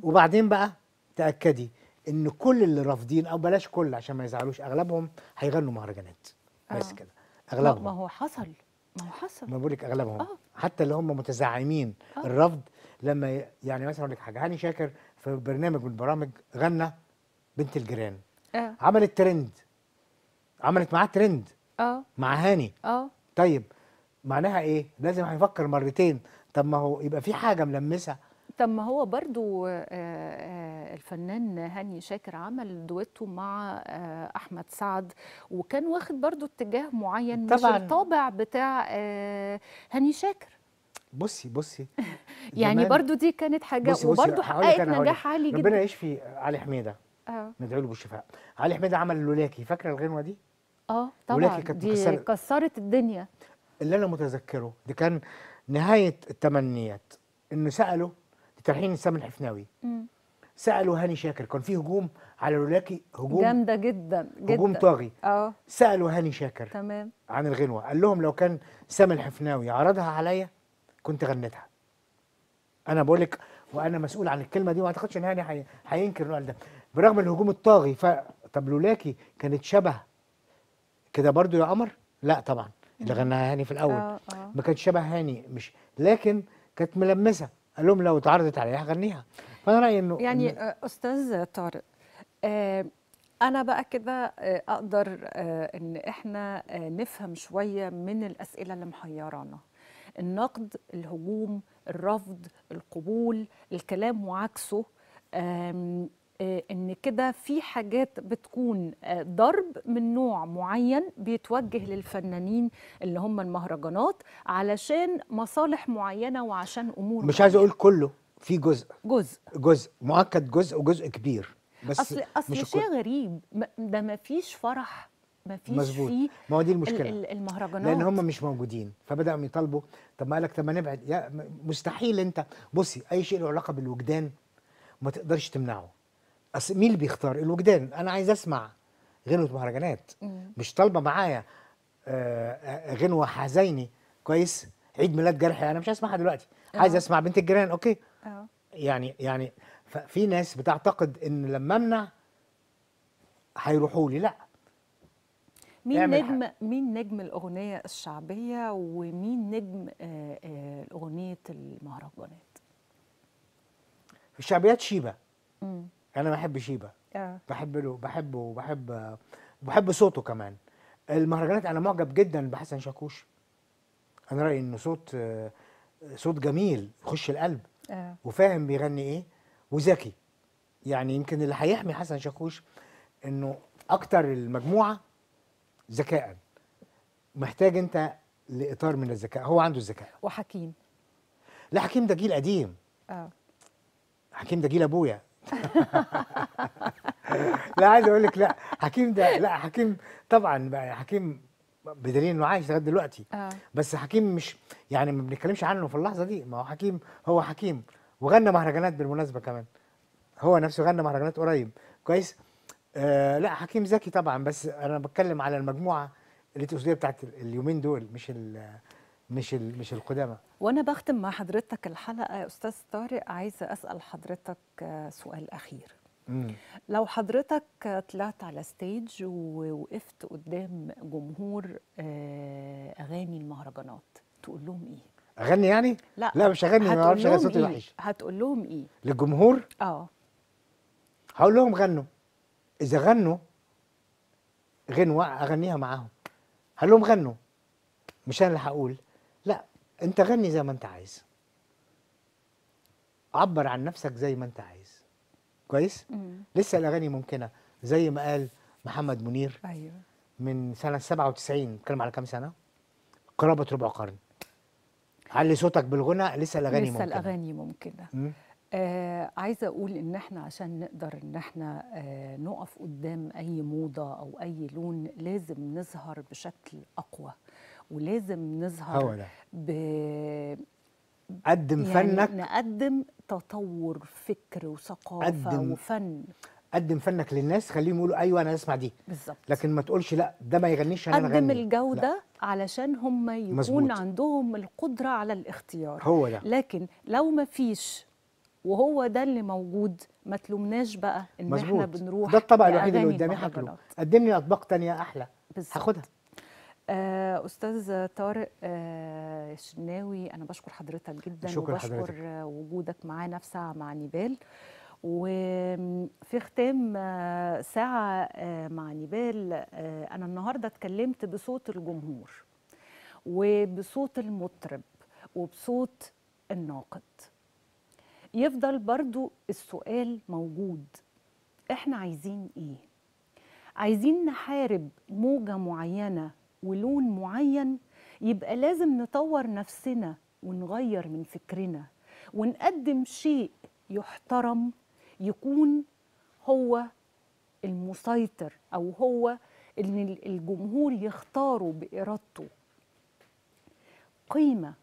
وبعدين بقى تاكدي ان كل اللي رافضين او بلاش كل عشان ما يزعلوش اغلبهم هيغنوا مهرجانات آه. بس كده اغلبهم ما هو حصل ما هو حصل ما بقول لك اغلبهم أوه. حتى اللي هم متزعمين أوه. الرفض لما يعني مثلا اقول لك حاجه هاني شاكر في برنامج من البرامج غنى بنت الجيران آه. عملت ترند عملت معاه ترند اه مع هاني اه طيب معناها ايه لازم هيفكر مرتين طب ما هو يبقى في حاجه ملمسه طب ما هو برضو آه، آه، الفنان هاني شاكر عمل دويتو مع آه، احمد سعد وكان واخد برضو اتجاه معين طبعا مش الطابع بتاع هاني شاكر بصي بصي [laughs] يعني برضو دي كانت حاجه بصي بصي وبرضو حققت نجاح عالي جدا ربنا يشفي علي حميده اه ندعي له بالشفاء علي حميده عمل لولاكي فاكره الغنوه دي اه طبعا دي كسرت, كسرت الدنيا اللي انا متذكره دي كان نهايه الثمانينات انه سالوا تلحين سامي الحفناوي سالوا هاني شاكر كان في هجوم على لولاكي هجوم جامده جدا جدا هجوم طاغي اه سالوا هاني شاكر تمام عن الغنوه قال لهم لو كان سامي الحفناوي عرضها عليا كنت غنيتها انا بقول لك وانا مسؤول عن الكلمه دي وما اعتقدش ان هاني هينكر انه قال ده برغم الهجوم الطاغي ف طب لولاكي كانت شبه كده برضو يا قمر لا طبعا اللي غناها هاني في الاول آه آه. ما كانتش شبه هاني مش لكن كانت ملمسه قال لهم لو اتعرضت عليها هغنيها فانا رايي انه يعني إن استاذ طارق آه انا بقى كده آه، اقدر آه ان احنا آه نفهم شويه من الاسئله اللي محيرانا النقد الهجوم الرفض القبول الكلام وعكسه آه، ان كده في حاجات بتكون آه، ضرب من نوع معين بيتوجه للفنانين اللي هم المهرجانات علشان مصالح معينه وعشان امور مش عايز اقول كله في جزء جزء جزء مؤكد جزء وجزء كبير بس اصل اصل شيء غريب ده ما فيش فرح ما فيش مظبوط ما هو دي المشكله المهرجانات لان هم مش موجودين فبداوا يطالبوا طب ما قالك طب ما نبعد يا مستحيل انت بصي اي شيء له علاقه بالوجدان ما تقدرش تمنعه اصل مين اللي بيختار الوجدان انا عايز اسمع غنوه مهرجانات مش طالبه معايا آه، آه، غنوه حزيني كويس عيد ميلاد جرحي انا مش هسمعها دلوقتي آه. عايز اسمع بنت الجيران اوكي أوه. يعني يعني ففي ناس بتعتقد ان لما امنع هيروحوا لي لا مين نجم حاجة. مين نجم الاغنيه الشعبيه ومين نجم اغنيه المهرجانات الشعبيات شيبه مم. انا بحب شيبه آه. بحب له بحبه وبحب وبحب صوته كمان المهرجانات انا معجب جدا بحسن شاكوش انا رايي انه صوت صوت جميل يخش القلب آه. وفاهم بيغني ايه وذكي يعني يمكن اللي هيحمي حسن شاكوش انه اكتر المجموعه ذكاء محتاج انت لاطار من الذكاء هو عنده الذكاء وحكيم لا حكيم ده جيل قديم اه حكيم ده جيل ابويا [laughs] لا عايز اقول لك لا حكيم ده لا حكيم طبعا بقى حكيم بدليل انه عايش لغايه دلوقتي آه. بس حكيم مش يعني ما بنتكلمش عنه في اللحظه دي ما هو حكيم هو حكيم وغنى مهرجانات بالمناسبه كمان هو نفسه غنى مهرجانات قريب كويس آه لا حكيم ذكي طبعا بس انا بتكلم على المجموعه اللي الاسوديه بتاعت اليومين دول مش مش مش القدامى وانا بختم مع حضرتك الحلقه يا استاذ طارق عايزه اسال حضرتك سؤال اخير مم. لو حضرتك طلعت على ستيج ووقفت قدام جمهور آه، اغاني المهرجانات تقول لهم ايه اغني يعني لا لا مش اغني ما اعرفش اغني صوتي إيه؟ وحش هتقول لهم ايه للجمهور اه هقول لهم غنوا اذا غنوا غنوة اغنيها معاهم هقول لهم غنوا مش انا اللي هقول انت غني زي ما انت عايز عبر عن نفسك زي ما انت عايز كويس مم. لسه الاغاني ممكنه زي ما قال محمد منير ايوه من سنه 97 بتكلم على كام سنه قرابه ربع قرن علي صوتك بالغنى لسه الاغاني ممكنه لسه الاغاني ممكنه مم. آه عايزه اقول ان احنا عشان نقدر ان احنا آه نقف قدام اي موضه او اي لون لازم نظهر بشكل اقوى ولازم نظهر هو ده. ب... قدم يعني فنك نقدم تطور فكر وثقافه قدم وفن قدم فنك للناس خليهم يقولوا ايوه انا اسمع دي بالظبط لكن ما تقولش لا ده ما يغنيش انا غني قدم الجوده لا. علشان هم يكون مزبوط. عندهم القدره على الاختيار هو ده لكن لو ما فيش وهو ده اللي موجود ما تلومناش بقى ان مزبوط. احنا بنروح ده الطبق الوحيد اللي قدامي هاكله قدم لي اطباق تانية احلى بالظبط هاخدها آه، استاذ طارق آه، الشناوي انا بشكر حضرتك جدا شكر وبشكر حضرتك. وجودك معانا في ساعه مع نيبال وفي ختام آه، ساعه مع نيبال انا النهارده اتكلمت بصوت الجمهور وبصوت المطرب وبصوت الناقد يفضل برضو السؤال موجود احنا عايزين ايه عايزين نحارب موجه معينه ولون معين يبقى لازم نطور نفسنا ونغير من فكرنا ونقدم شيء يحترم يكون هو المسيطر او هو ان الجمهور يختاره بارادته قيمه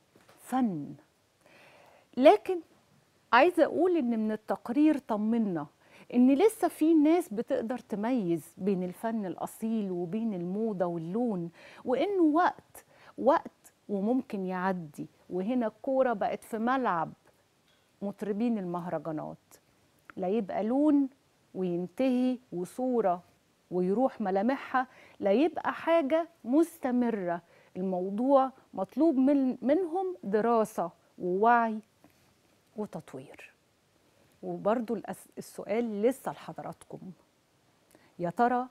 فن لكن عايزه اقول ان من التقرير طمنا ان لسه في ناس بتقدر تميز بين الفن الاصيل وبين الموضه واللون وانه وقت وقت وممكن يعدي وهنا الكوره بقت في ملعب مطربين المهرجانات لا يبقى لون وينتهي وصوره ويروح ملامحها لا يبقى حاجه مستمره الموضوع مطلوب من منهم دراسه ووعي وتطوير وبرضو السؤال لسه لحضراتكم يا ترى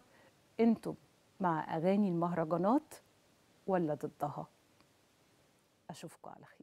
انتم مع اغاني المهرجانات ولا ضدها اشوفكم على خير